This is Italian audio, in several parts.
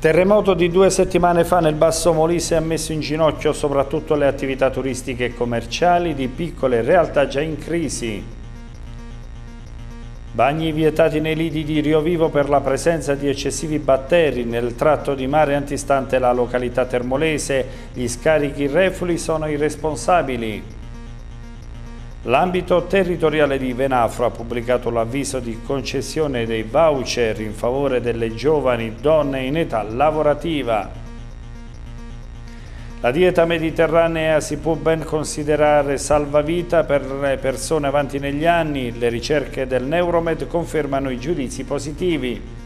Terremoto di due settimane fa nel Basso Molise ha messo in ginocchio soprattutto le attività turistiche e commerciali di piccole realtà già in crisi. Bagni vietati nei lidi di Rio Vivo per la presenza di eccessivi batteri nel tratto di mare antistante la località termolese. Gli scarichi reflui sono i responsabili. L'ambito territoriale di Venafro ha pubblicato l'avviso di concessione dei voucher in favore delle giovani donne in età lavorativa. La dieta mediterranea si può ben considerare salvavita per le persone avanti negli anni. Le ricerche del Neuromed confermano i giudizi positivi.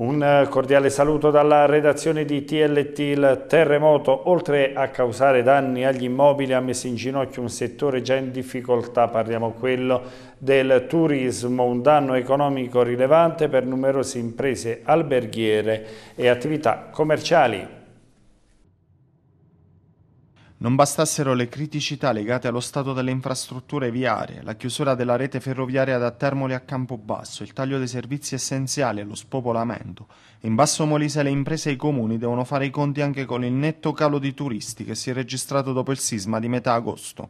Un eh, cordiale saluto dalla redazione di TLT. Il terremoto, oltre a causare danni agli immobili, ha messo in ginocchio un settore già in difficoltà. Parliamo quello del turismo, un danno economico rilevante per numerose imprese alberghiere e attività commerciali. Non bastassero le criticità legate allo stato delle infrastrutture viarie, la chiusura della rete ferroviaria da Termoli a Campobasso, il taglio dei servizi essenziali e lo spopolamento. In Basso Molise le imprese e i comuni devono fare i conti anche con il netto calo di turisti che si è registrato dopo il sisma di metà agosto.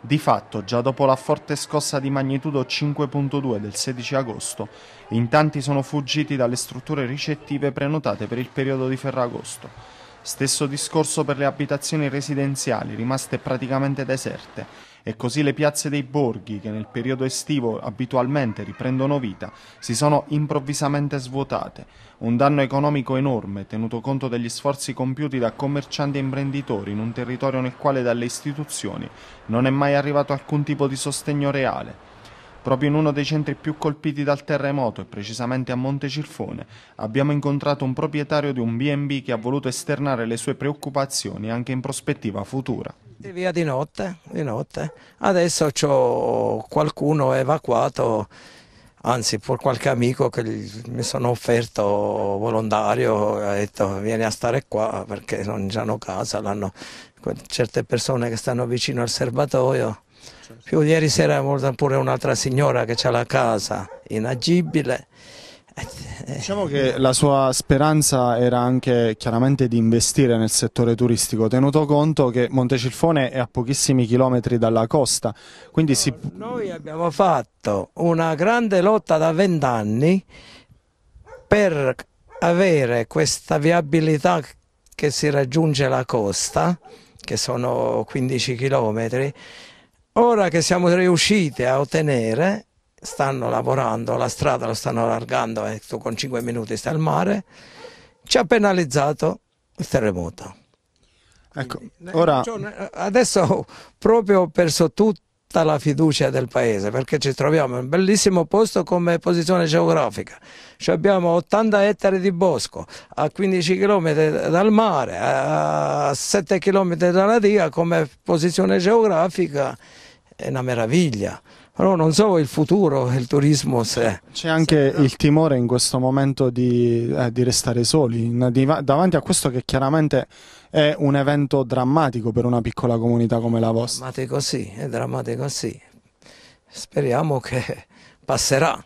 Di fatto, già dopo la forte scossa di magnitudo 5.2 del 16 agosto, in tanti sono fuggiti dalle strutture ricettive prenotate per il periodo di Ferragosto. Stesso discorso per le abitazioni residenziali, rimaste praticamente deserte, e così le piazze dei borghi, che nel periodo estivo abitualmente riprendono vita, si sono improvvisamente svuotate. Un danno economico enorme, tenuto conto degli sforzi compiuti da commercianti e imprenditori in un territorio nel quale dalle istituzioni non è mai arrivato alcun tipo di sostegno reale. Proprio in uno dei centri più colpiti dal terremoto, e precisamente a Monte Montecilfone, abbiamo incontrato un proprietario di un B&B che ha voluto esternare le sue preoccupazioni anche in prospettiva futura. Via di notte, di notte. Adesso c'ho qualcuno evacuato, anzi per qualche amico che mi sono offerto volontario, ha detto vieni a stare qua perché non hanno casa, certe persone che stanno vicino al serbatoio più ieri sera è morta pure un'altra signora che ha la casa inagibile. Diciamo che la sua speranza era anche chiaramente di investire nel settore turistico, tenuto conto che Montecilfone è a pochissimi chilometri dalla costa. Si... Noi abbiamo fatto una grande lotta da vent'anni per avere questa viabilità che si raggiunge la costa, che sono 15 chilometri, Ora che siamo riusciti a ottenere, stanno lavorando, la strada la stanno allargando e eh, tu con 5 minuti stai al mare, ci ha penalizzato il terremoto. Ecco, ora... Eh, adesso proprio ho perso tutto tutta la fiducia del paese perché ci troviamo in un bellissimo posto come posizione geografica. Cioè abbiamo 80 ettari di bosco a 15 km dal mare, a 7 km dalla diga come posizione geografica, è una meraviglia. Allora non so il futuro, il turismo se... C'è anche se... il timore in questo momento di, eh, di restare soli, in, di, davanti a questo che chiaramente è un evento drammatico per una piccola comunità come la vostra. Drammatico sì, è drammatico sì. Speriamo che passerà.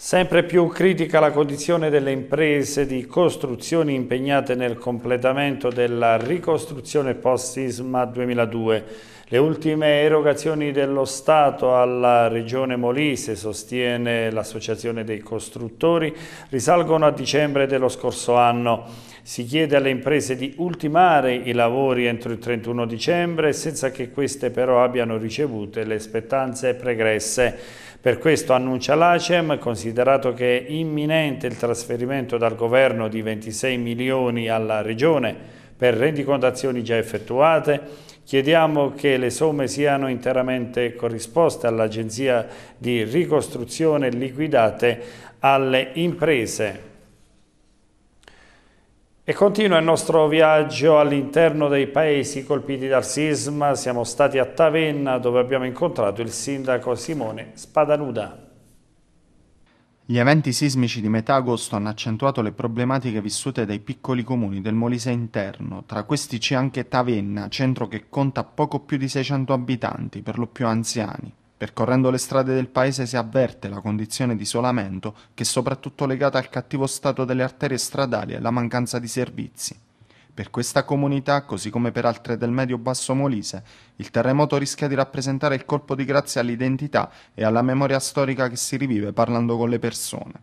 Sempre più critica la condizione delle imprese di costruzioni impegnate nel completamento della ricostruzione post-sisma 2002. Le ultime erogazioni dello Stato alla Regione Molise, sostiene l'Associazione dei Costruttori, risalgono a dicembre dello scorso anno. Si chiede alle imprese di ultimare i lavori entro il 31 dicembre senza che queste però abbiano ricevute le aspettanze pregresse. Per questo annuncia l'ACEM, considerato che è imminente il trasferimento dal governo di 26 milioni alla Regione per rendicontazioni già effettuate, Chiediamo che le somme siano interamente corrisposte all'Agenzia di ricostruzione liquidate alle imprese. E continua il nostro viaggio all'interno dei paesi colpiti dal sisma. Siamo stati a Tavenna dove abbiamo incontrato il sindaco Simone Spadanuda. Gli eventi sismici di metà agosto hanno accentuato le problematiche vissute dai piccoli comuni del Molise interno, tra questi c'è anche Tavenna, centro che conta poco più di 600 abitanti, per lo più anziani. Percorrendo le strade del paese si avverte la condizione di isolamento, che è soprattutto legata al cattivo stato delle arterie stradali e alla mancanza di servizi. Per questa comunità, così come per altre del medio-basso Molise, il terremoto rischia di rappresentare il colpo di grazia all'identità e alla memoria storica che si rivive parlando con le persone.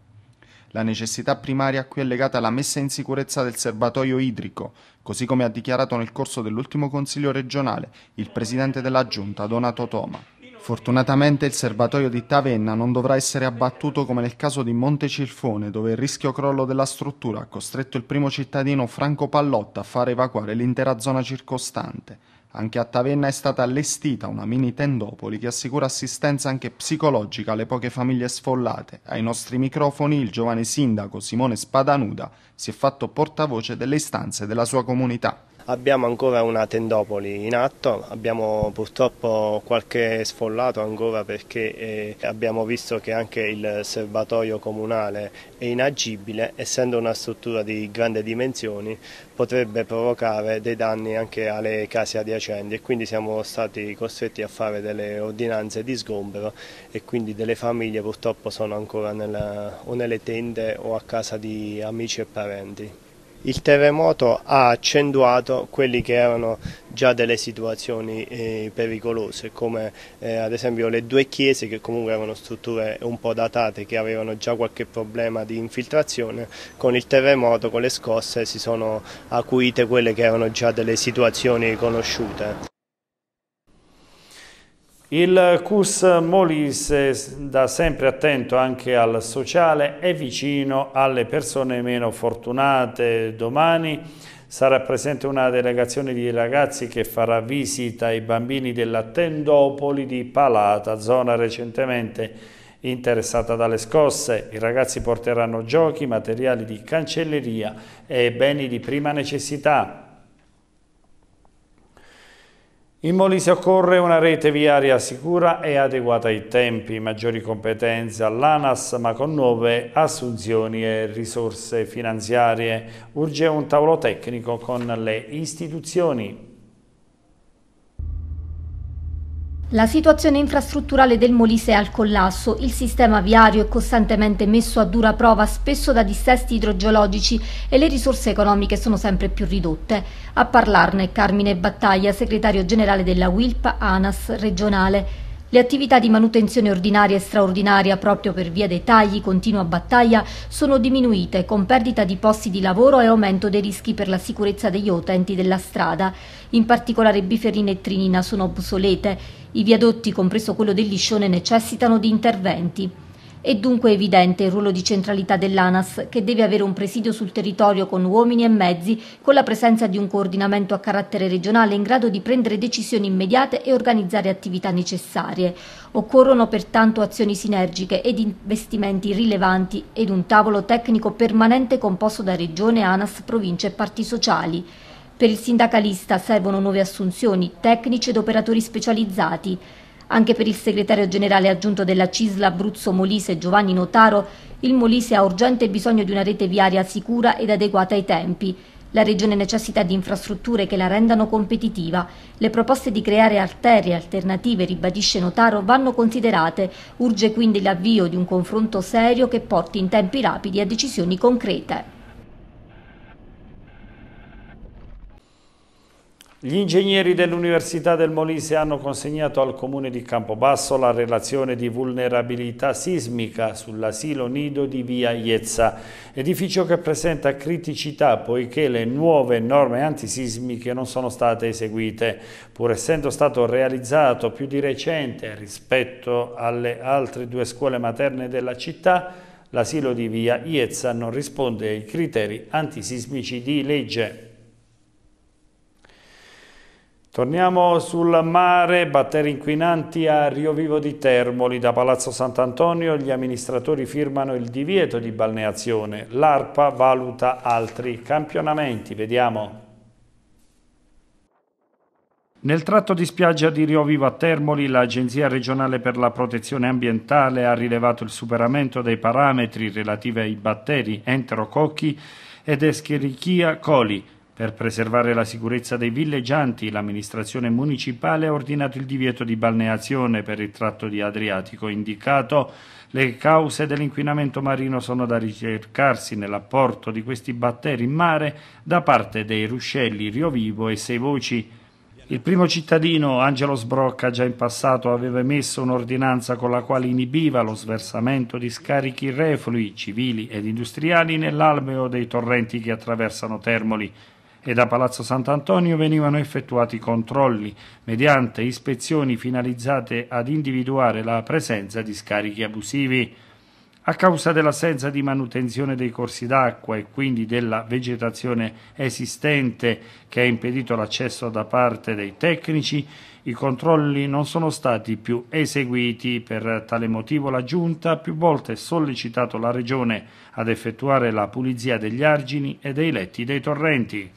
La necessità primaria qui è legata alla messa in sicurezza del serbatoio idrico, così come ha dichiarato nel corso dell'ultimo Consiglio regionale il Presidente della Giunta, Donato Toma. Fortunatamente il serbatoio di Tavenna non dovrà essere abbattuto come nel caso di Monte Montecilfone, dove il rischio crollo della struttura ha costretto il primo cittadino Franco Pallotta a far evacuare l'intera zona circostante. Anche a Tavenna è stata allestita una mini tendopoli che assicura assistenza anche psicologica alle poche famiglie sfollate. Ai nostri microfoni il giovane sindaco Simone Spadanuda si è fatto portavoce delle istanze della sua comunità. Abbiamo ancora una tendopoli in atto, abbiamo purtroppo qualche sfollato ancora perché eh, abbiamo visto che anche il serbatoio comunale è inagibile, essendo una struttura di grandi dimensioni potrebbe provocare dei danni anche alle case adiacenti e quindi siamo stati costretti a fare delle ordinanze di sgombero e quindi delle famiglie purtroppo sono ancora nella, o nelle tende o a casa di amici e parenti il terremoto ha accentuato quelli che erano già delle situazioni eh, pericolose come eh, ad esempio le due chiese che comunque erano strutture un po' datate che avevano già qualche problema di infiltrazione con il terremoto, con le scosse si sono acuite quelle che erano già delle situazioni conosciute. Il Cus Molise, da sempre attento anche al sociale è vicino alle persone meno fortunate. Domani sarà presente una delegazione di ragazzi che farà visita ai bambini della Tendopoli di Palata, zona recentemente interessata dalle scosse. I ragazzi porteranno giochi, materiali di cancelleria e beni di prima necessità. In Molise occorre una rete viaria sicura e adeguata ai tempi, maggiori competenze all'ANAS ma con nuove assunzioni e risorse finanziarie. Urge un tavolo tecnico con le istituzioni. La situazione infrastrutturale del Molise è al collasso, il sistema viario è costantemente messo a dura prova spesso da dissesti idrogeologici e le risorse economiche sono sempre più ridotte. A parlarne Carmine Battaglia, segretario generale della WILP ANAS regionale. Le attività di manutenzione ordinaria e straordinaria proprio per via dei tagli continua battaglia sono diminuite con perdita di posti di lavoro e aumento dei rischi per la sicurezza degli utenti della strada. In particolare Biferrina e Trinina sono obsolete i viadotti, compreso quello del Liscione, necessitano di interventi. È dunque evidente il ruolo di centralità dell'ANAS, che deve avere un presidio sul territorio con uomini e mezzi, con la presenza di un coordinamento a carattere regionale in grado di prendere decisioni immediate e organizzare attività necessarie. Occorrono pertanto azioni sinergiche ed investimenti rilevanti ed un tavolo tecnico permanente composto da Regione, ANAS, province e parti sociali. Per il sindacalista servono nuove assunzioni, tecnici ed operatori specializzati. Anche per il segretario generale aggiunto della Cisla Abruzzo Molise Giovanni Notaro, il Molise ha urgente bisogno di una rete viaria sicura ed adeguata ai tempi. La regione necessita di infrastrutture che la rendano competitiva. Le proposte di creare arterie alternative, ribadisce Notaro, vanno considerate. Urge quindi l'avvio di un confronto serio che porti in tempi rapidi a decisioni concrete. Gli ingegneri dell'Università del Molise hanno consegnato al comune di Campobasso la relazione di vulnerabilità sismica sull'asilo nido di via Iezza, edificio che presenta criticità poiché le nuove norme antisismiche non sono state eseguite, pur essendo stato realizzato più di recente rispetto alle altre due scuole materne della città, l'asilo di via Iezza non risponde ai criteri antisismici di legge. Torniamo sul mare, batteri inquinanti a Rio Vivo di Termoli. Da Palazzo Sant'Antonio gli amministratori firmano il divieto di balneazione. L'ARPA valuta altri campionamenti. Vediamo. Nel tratto di spiaggia di Rio Vivo a Termoli, l'Agenzia regionale per la protezione ambientale ha rilevato il superamento dei parametri relativi ai batteri enterococchi ed Escherichia coli, per preservare la sicurezza dei villeggianti, l'amministrazione municipale ha ordinato il divieto di balneazione per il tratto di Adriatico indicato. Le cause dell'inquinamento marino sono da ricercarsi nell'apporto di questi batteri in mare da parte dei ruscelli Rio Vivo e Sei Voci. Il primo cittadino, Angelo Sbrocca, già in passato aveva emesso un'ordinanza con la quale inibiva lo sversamento di scarichi reflui civili ed industriali nell'alveo dei torrenti che attraversano Termoli e da Palazzo Sant'Antonio venivano effettuati controlli mediante ispezioni finalizzate ad individuare la presenza di scarichi abusivi. A causa dell'assenza di manutenzione dei corsi d'acqua e quindi della vegetazione esistente che ha impedito l'accesso da parte dei tecnici, i controlli non sono stati più eseguiti. Per tale motivo la Giunta ha più volte sollecitato la Regione ad effettuare la pulizia degli argini e dei letti dei torrenti.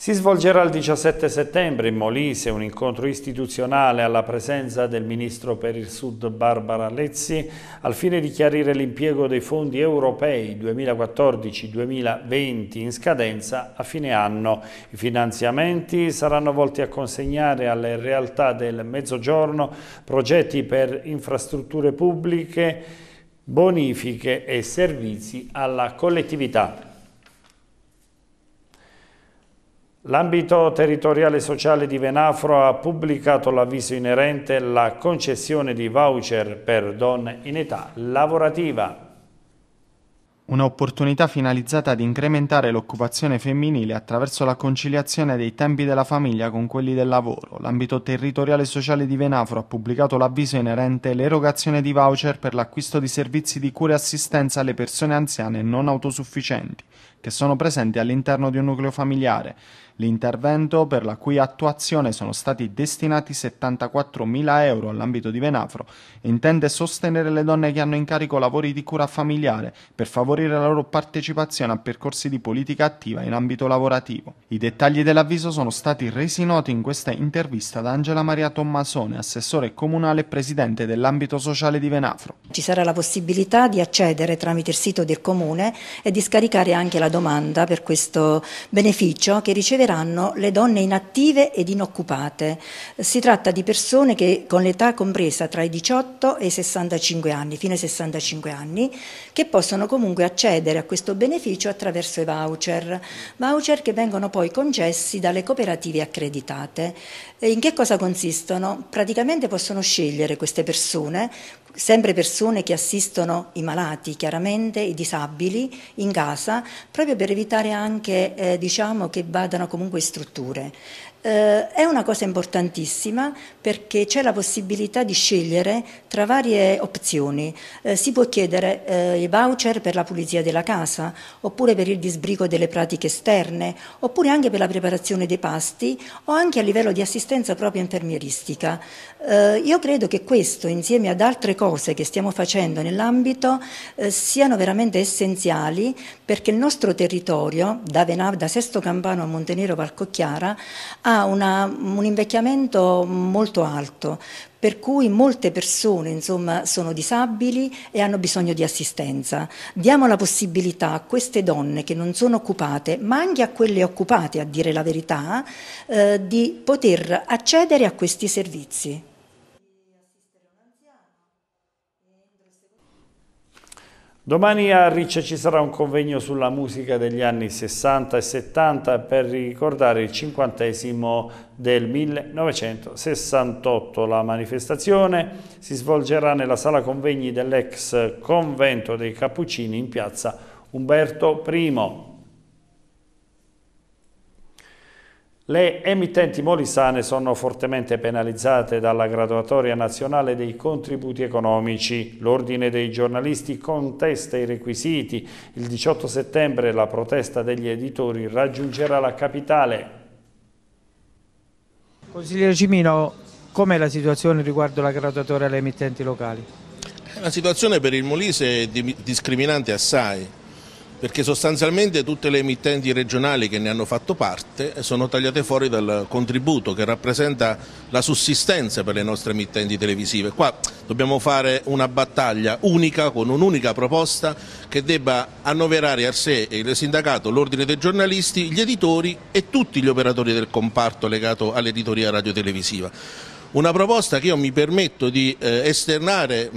Si svolgerà il 17 settembre in Molise un incontro istituzionale alla presenza del Ministro per il Sud Barbara Lezzi al fine di chiarire l'impiego dei fondi europei 2014-2020 in scadenza a fine anno. I finanziamenti saranno volti a consegnare alle realtà del Mezzogiorno progetti per infrastrutture pubbliche, bonifiche e servizi alla collettività. L'ambito territoriale sociale di Venafro ha pubblicato l'avviso inerente alla concessione di voucher per donne in età lavorativa. Un'opportunità finalizzata ad incrementare l'occupazione femminile attraverso la conciliazione dei tempi della famiglia con quelli del lavoro. L'ambito territoriale sociale di Venafro ha pubblicato l'avviso inerente l'erogazione di voucher per l'acquisto di servizi di cura e assistenza alle persone anziane non autosufficienti che sono presenti all'interno di un nucleo familiare L'intervento, per la cui attuazione sono stati destinati 74.000 euro all'ambito di Venafro, intende sostenere le donne che hanno in carico lavori di cura familiare per favorire la loro partecipazione a percorsi di politica attiva in ambito lavorativo. I dettagli dell'avviso sono stati resi noti in questa intervista da Angela Maria Tommasone, assessore comunale e presidente dell'ambito sociale di Venafro. Ci sarà la possibilità di accedere tramite il sito del comune e di scaricare anche la domanda per questo beneficio che riceverà diventeranno le donne inattive ed inoccupate. Si tratta di persone che con l'età compresa tra i 18 e i 65 anni, fine 65 anni, che possono comunque accedere a questo beneficio attraverso i voucher, voucher che vengono poi concessi dalle cooperative accreditate. E in che cosa consistono? Praticamente possono scegliere queste persone, sempre persone che assistono i malati, chiaramente i disabili, in casa, proprio per evitare anche eh, diciamo, che vadano comunque comunque strutture eh, è una cosa importantissima perché c'è la possibilità di scegliere tra varie opzioni. Eh, si può chiedere eh, i voucher per la pulizia della casa, oppure per il disbrigo delle pratiche esterne, oppure anche per la preparazione dei pasti o anche a livello di assistenza proprio infermieristica. Eh, io credo che questo, insieme ad altre cose che stiamo facendo nell'ambito, eh, siano veramente essenziali perché il nostro territorio, da Venab, da Sesto Campano a Montenero Valcocchiara, ha ha una, un invecchiamento molto alto, per cui molte persone insomma, sono disabili e hanno bisogno di assistenza. Diamo la possibilità a queste donne che non sono occupate, ma anche a quelle occupate, a dire la verità, eh, di poter accedere a questi servizi. Domani a Riccia ci sarà un convegno sulla musica degli anni 60 e 70 per ricordare il cinquantesimo del 1968. La manifestazione si svolgerà nella sala convegni dell'ex convento dei Cappuccini in piazza Umberto I. Le emittenti molisane sono fortemente penalizzate dalla graduatoria nazionale dei contributi economici. L'ordine dei giornalisti contesta i requisiti. Il 18 settembre la protesta degli editori raggiungerà la capitale. Consigliere Cimino, com'è la situazione riguardo la graduatoria alle emittenti locali? La situazione per il Molise è discriminante assai perché sostanzialmente tutte le emittenti regionali che ne hanno fatto parte sono tagliate fuori dal contributo che rappresenta la sussistenza per le nostre emittenti televisive. Qua dobbiamo fare una battaglia unica con un'unica proposta che debba annoverare a sé il sindacato, l'ordine dei giornalisti, gli editori e tutti gli operatori del comparto legato all'editoria radiotelevisiva. Una proposta che io mi permetto di eh, esternare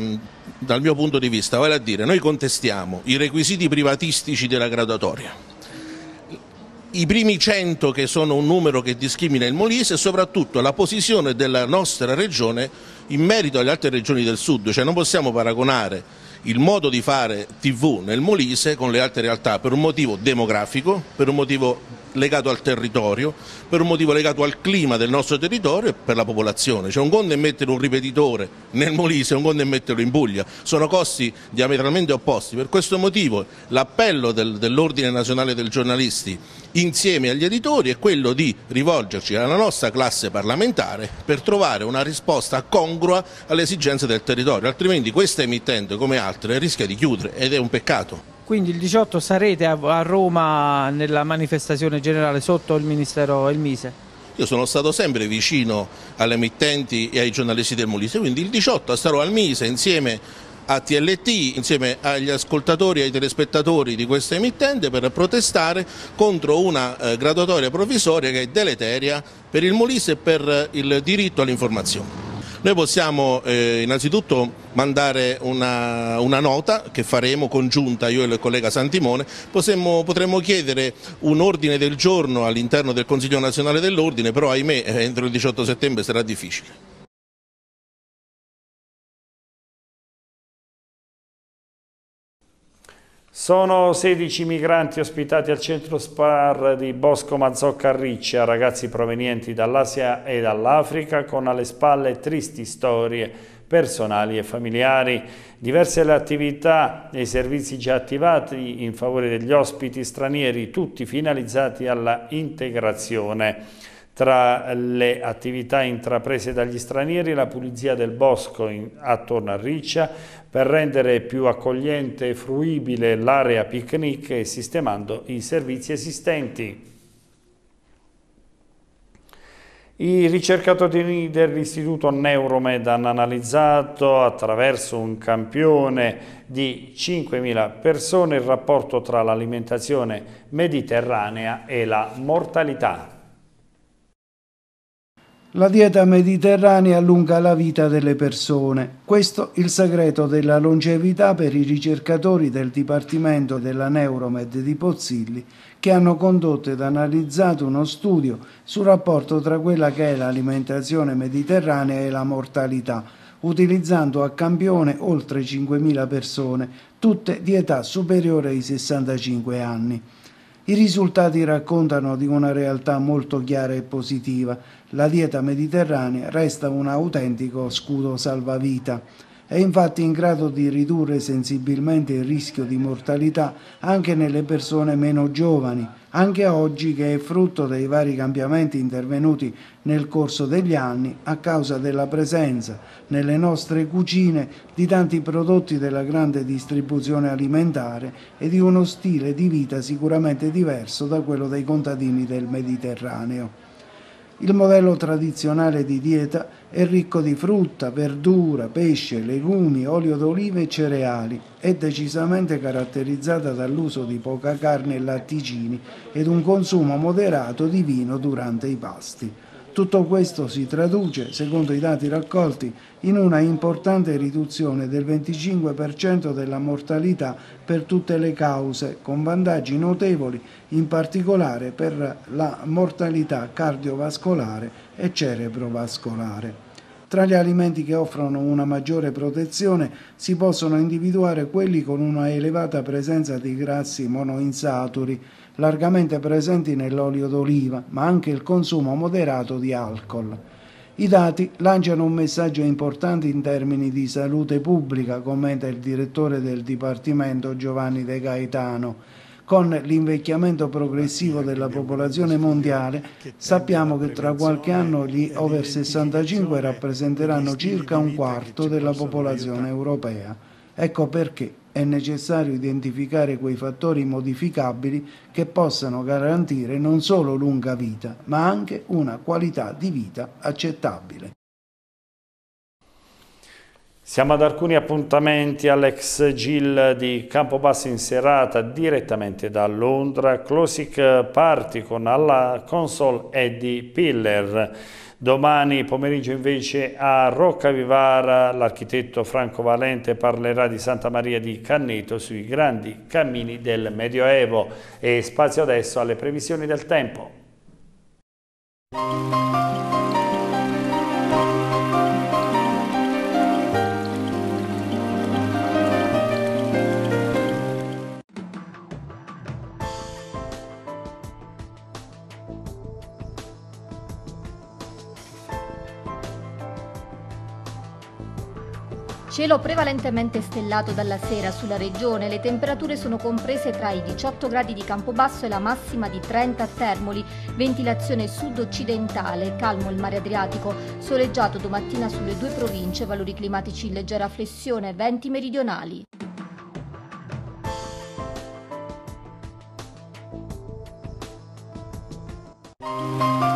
dal mio punto di vista, vale a dire noi contestiamo i requisiti privatistici della graduatoria, i primi 100 che sono un numero che discrimina il Molise e soprattutto la posizione della nostra regione in merito alle altre regioni del sud, cioè non possiamo paragonare il modo di fare TV nel Molise con le altre realtà per un motivo demografico, per un motivo legato al territorio, per un motivo legato al clima del nostro territorio e per la popolazione. Cioè un conto è mettere un ripetitore nel Molise, un conto è metterlo in Puglia. Sono costi diametralmente opposti. Per questo motivo l'appello del, dell'Ordine Nazionale dei Giornalisti insieme agli editori è quello di rivolgerci alla nostra classe parlamentare per trovare una risposta congrua alle esigenze del territorio, altrimenti questa emittente come altre rischia di chiudere ed è un peccato. Quindi il 18 sarete a, Roma nella manifestazione generale sotto il Ministero e il Mise? Io sono stato sempre vicino alle emittenti e ai giornalisti del Molise, quindi il 18 sarò al Mise insieme a TLT, insieme agli ascoltatori e ai telespettatori di questa emittente per protestare contro una eh, graduatoria provvisoria che è deleteria per il Molise e per il diritto all'informazione. Noi possiamo eh, innanzitutto mandare una, una, nota che faremo congiunta io e il collega Santimone, Posemmo, potremmo chiedere un ordine del giorno all'interno del Consiglio nazionale dell'ordine, però ahimè eh, entro il 18 settembre sarà difficile. Sono 16 migranti ospitati al centro SPAR di Bosco Mazzocca Riccia, ragazzi provenienti dall'Asia e dall'Africa con alle spalle tristi storie personali e familiari. Diverse le attività e i servizi già attivati in favore degli ospiti stranieri, tutti finalizzati alla integrazione. Tra le attività intraprese dagli stranieri, la pulizia del bosco in, attorno a Riccia per rendere più accogliente e fruibile l'area picnic e sistemando i servizi esistenti. I ricercatori dell'Istituto Neuromed hanno analizzato attraverso un campione di 5.000 persone il rapporto tra l'alimentazione mediterranea e la mortalità. La dieta mediterranea allunga la vita delle persone. Questo il segreto della longevità per i ricercatori del Dipartimento della Neuromed di Pozzilli che hanno condotto ed analizzato uno studio sul rapporto tra quella che è l'alimentazione mediterranea e la mortalità, utilizzando a campione oltre 5.000 persone, tutte di età superiore ai 65 anni. I risultati raccontano di una realtà molto chiara e positiva. La dieta mediterranea resta un autentico scudo salvavita. È infatti in grado di ridurre sensibilmente il rischio di mortalità anche nelle persone meno giovani, anche oggi che è frutto dei vari cambiamenti intervenuti nel corso degli anni a causa della presenza nelle nostre cucine di tanti prodotti della grande distribuzione alimentare e di uno stile di vita sicuramente diverso da quello dei contadini del Mediterraneo. Il modello tradizionale di dieta è ricco di frutta, verdura, pesce, legumi, olio d'oliva e cereali. È decisamente caratterizzata dall'uso di poca carne e latticini ed un consumo moderato di vino durante i pasti. Tutto questo si traduce, secondo i dati raccolti, in una importante riduzione del 25% della mortalità per tutte le cause, con vantaggi notevoli in particolare per la mortalità cardiovascolare e cerebrovascolare. Tra gli alimenti che offrono una maggiore protezione si possono individuare quelli con una elevata presenza di grassi monoinsaturi, largamente presenti nell'olio d'oliva, ma anche il consumo moderato di alcol. I dati lanciano un messaggio importante in termini di salute pubblica, commenta il direttore del Dipartimento Giovanni De Gaetano. Con l'invecchiamento progressivo della popolazione mondiale sappiamo che tra qualche anno gli over 65 rappresenteranno circa un quarto della popolazione europea. Ecco perché è necessario identificare quei fattori modificabili che possano garantire non solo lunga vita, ma anche una qualità di vita accettabile. Siamo ad alcuni appuntamenti all'ex Gill di Campobasso in serata direttamente da Londra, Closic Party con alla console Eddie Piller. Domani pomeriggio invece a Roccavivara l'architetto Franco Valente parlerà di Santa Maria di Canneto sui grandi cammini del Medioevo e spazio adesso alle previsioni del tempo. Cielo prevalentemente stellato dalla sera sulla regione, le temperature sono comprese tra i 18 gradi di Campobasso e la massima di 30 a Termoli, ventilazione sud-occidentale, calmo il mare Adriatico, soleggiato domattina sulle due province, valori climatici in leggera flessione, venti meridionali. Música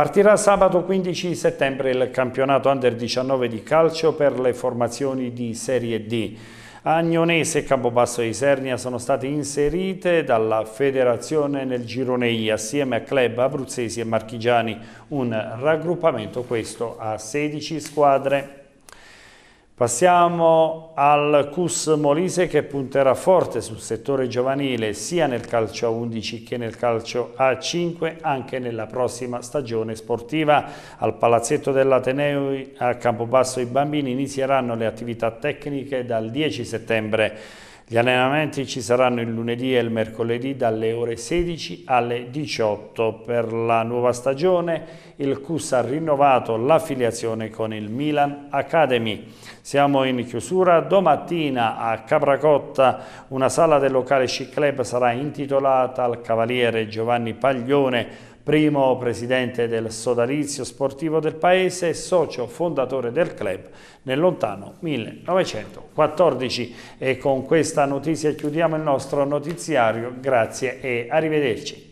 Partirà sabato 15 settembre il campionato Under 19 di calcio per le formazioni di Serie D. Agnonese e Campobasso di Sernia sono state inserite dalla federazione nel girone I assieme a club abruzzesi e marchigiani, un raggruppamento questo a 16 squadre. Passiamo al CUS Molise che punterà forte sul settore giovanile sia nel calcio A11 che nel calcio A5 anche nella prossima stagione sportiva. Al Palazzetto dell'Ateneo a Campobasso i bambini inizieranno le attività tecniche dal 10 settembre. Gli allenamenti ci saranno il lunedì e il mercoledì dalle ore 16 alle 18. Per la nuova stagione il CUS ha rinnovato l'affiliazione con il Milan Academy. Siamo in chiusura, domattina a Capracotta una sala del locale Sci Club sarà intitolata al cavaliere Giovanni Paglione primo presidente del sodalizio sportivo del paese e socio fondatore del club nel lontano 1914. E con questa notizia chiudiamo il nostro notiziario, grazie e arrivederci.